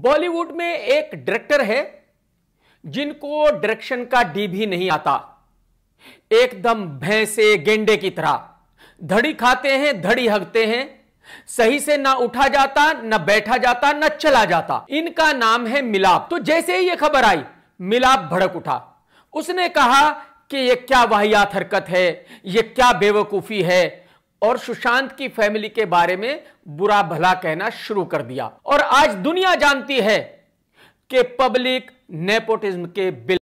बॉलीवुड में एक डायरेक्टर है जिनको डायरेक्शन का डी भी नहीं आता एकदम भैंसे गेंडे की तरह धड़ी खाते हैं धड़ी हगते हैं सही से ना उठा जाता ना बैठा जाता ना चला जाता इनका नाम है मिलाप तो जैसे ही यह खबर आई मिलाप भड़क उठा उसने कहा कि यह क्या वाहियात हरकत है यह क्या बेवकूफी है और सुशांत की फैमिली के बारे में बुरा भला कहना शुरू कर दिया और आज दुनिया जानती है कि पब्लिक नेपोटिज्म के बिल